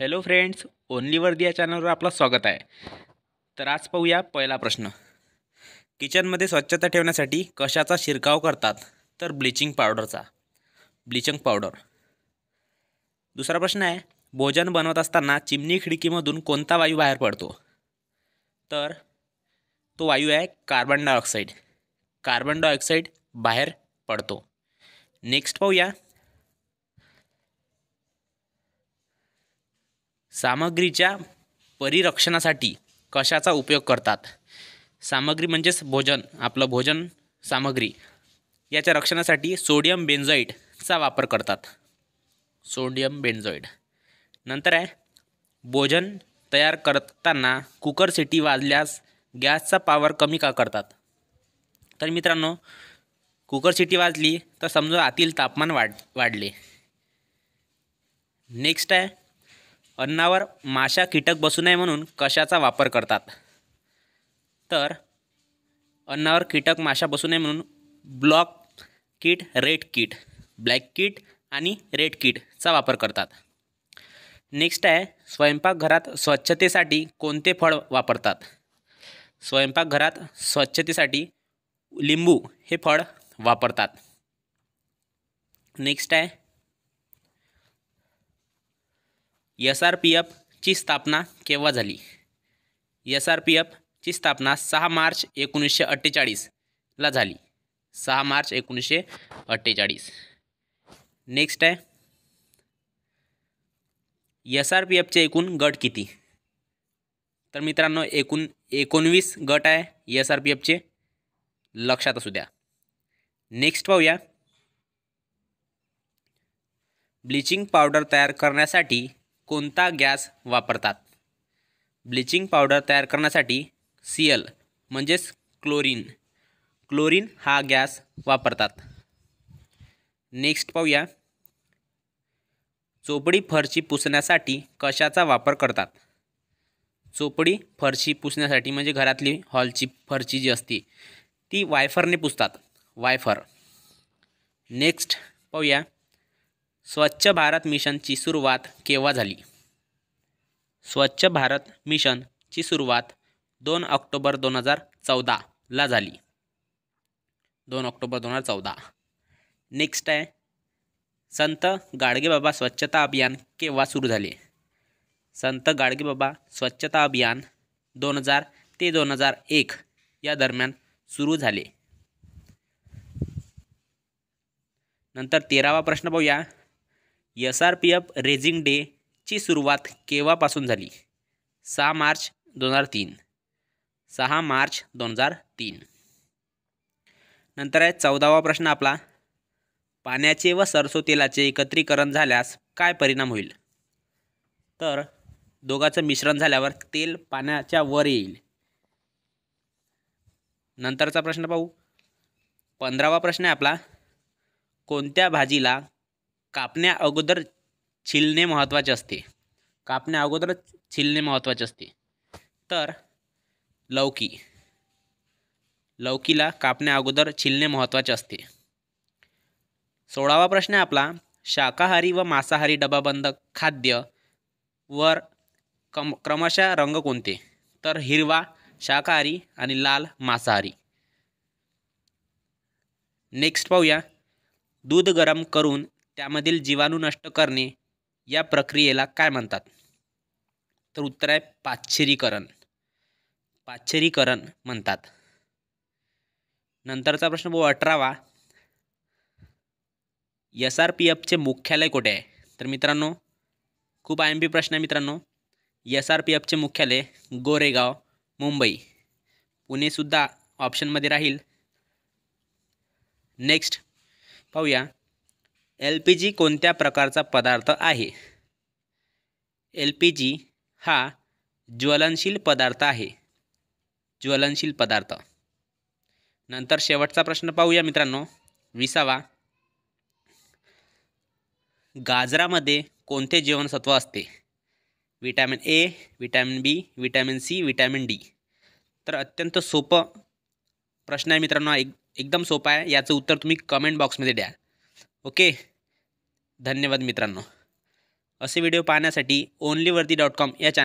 hello friends only वर्दी या चॅनलवर आपलं स्वागत आहे तर आज पाहूया पहिला प्रश्न किचनमध्ये स्वच्छता ठेवण्यासाठी कशाचा शिरकाव करतात तर ब्लिचिंग पावडरचा ब्लिचिंग पावडर दुसरा प्रश्न आहे भोजन बनवत असताना चिमणी खिडकीमधून कोणता वायू बाहेर पडतो तर तो वायू आहे कार्बन डायऑक्साईड कार्बन डायऑक्साईड बाहेर पडतो नेक्स्ट पाहूया सामग्रीच्या परिरक्षणासाठी कशाचा उपयोग करतात सामग्री म्हणजेच भोजन आपलं भोजन सामग्री याच्या रक्षणासाठी सोडियम बेन्झॉईडचा वापर करतात सोडियम बेन्झॉईड नंतर आहे भोजन तयार करताना कुकर सिटी वाजल्यास गॅसचा पावर कमी का करतात तर मित्रांनो कुकर सिटी वाजली तर समजा आतील तापमान वाढ वाढले नेक्स्ट आहे अन्नावर माशा कीटक बसू नये म्हणून कशाचा वापर करतात तर अन्नावर कीटक माशा बसू नये म्हणून block kit red kit black kit आणि रेड किटचा वापर करतात नेक्स्ट आहे स्वयंपाकघरात स्वच्छतेसाठी कोणते फळ वापरतात स्वयंपाकघरात स्वच्छतेसाठी लिंबू हे फळ वापरतात नेक्स्ट आहे एस आर पी एफची स्थापना केव्हा झाली एस आर पी एफची स्थापना सहा मार्च एकोणीसशे अठ्ठेचाळीसला झाली सहा मार्च एकोणीसशे अठ्ठेचाळीस नेक्स्ट आहे एस आर पी एफचे एकूण गट किती तर मित्रांनो एकूण एकोणवीस गट आहे एस आर पी एफचे लक्षात असू द्या नेक्स्ट पाहूया ब्लिचिंग पावडर तयार करण्यासाठी कोणता गॅस वापरतात ब्लिचिंग पावडर तयार करण्यासाठी सी एल म्हणजेच क्लोरीन क्लोरीन हा गॅस वापरतात नेक्स्ट पाहूया चोपडी फरशी पुसण्यासाठी कशाचा वापर करतात चोपडी फरशी पुसण्यासाठी म्हणजे घरातली हॉलची फरशी जी असते ती वायफरने पुसतात वायफर नेक्स्ट पाहूया स्वच्छ भारत मिशनची सुरुवात केव्हा झाली स्वच्छ भारत मिशनची सुरुवात दोन ऑक्टोबर दोन हजार चौदाला झाली दोन ऑक्टोबर दोन हजार चौदा नेक्स्ट आहे संत गाडगेबाबा स्वच्छता अभियान केव्हा सुरू झाले संत गाडगेबाबा स्वच्छता अभियान दोन हजार ते दोन हजार एक या दरम्यान सुरू झाले नंतर तेरावा प्रश्न पाहूया S R P F raising day ची सुरुवात केव्हापासून झाली सहा मार्च दोन हजार तीन सहा मार्च दोन हजार तीन नंतर आहे चौदावा प्रश्न आपला पाण्याचे व सरसो तेलाचे एकत्रीकरण झाल्यास काय परिणाम होईल तर दोघाचं मिश्रण झाल्यावर तेल पाण्याच्या वर येईल नंतरचा प्रश्न पाहू पंधरावा प्रश्न आहे आपला कोणत्या भाजीला कापण्या अगोदर छिलणे महत्त्वाचे असते कापण्या अगोदरच छिलणे महत्त्वाचे असते तर लौकी लौकीला कापण्या अगोदर छिलणे महत्त्वाचे असते सोळावा प्रश्न आहे आपला शाकाहारी व मांसाहारी डबाबंद खाद्य वर कम क्रमशः रंग कोणते तर हिरवा शाकाहारी आणि लाल मांसाहारी नेक्स्ट पाहूया दूध गरम करून त्यामधील जीवाणू नष्ट करणे या प्रक्रियेला काय म्हणतात तर उत्तर आहे पाश्चरीकरण पाश्चरीकरण म्हणतात नंतरचा प्रश्न भाऊ अठरावा एस आर पी एफचे मुख्यालय कुठे आहे तर मित्रांनो खूप आय एम पी प्रश्न आहे मित्रांनो एस आर पी एफचे मुख्यालय गोरेगाव मुंबई पुणेसुद्धा ऑप्शनमध्ये राहील नेक्स्ट पाहूया एल पी जी कोणत्या प्रकारचा पदार्थ आहे एल पी जी हा ज्वलनशील पदार्थ आहे ज्वलनशील पदार्थ नंतर शेवटचा प्रश्न पाहूया मित्रांनो विसावा गाजरामध्ये कोणते जीवनसत्व असते vitamin A vitamin B vitamin C vitamin D तर अत्यंत सोपं प्रश्न आहे मित्रांनो एक एकदम सोपा आहे याचं उत्तर तुम्ही कमेंट बॉक्समध्ये द्या ओके धन्यवाद मित्रांनो असे व्हिडिओ पाहण्यासाठी ओनलीवरती डॉट कॉम या चॅनल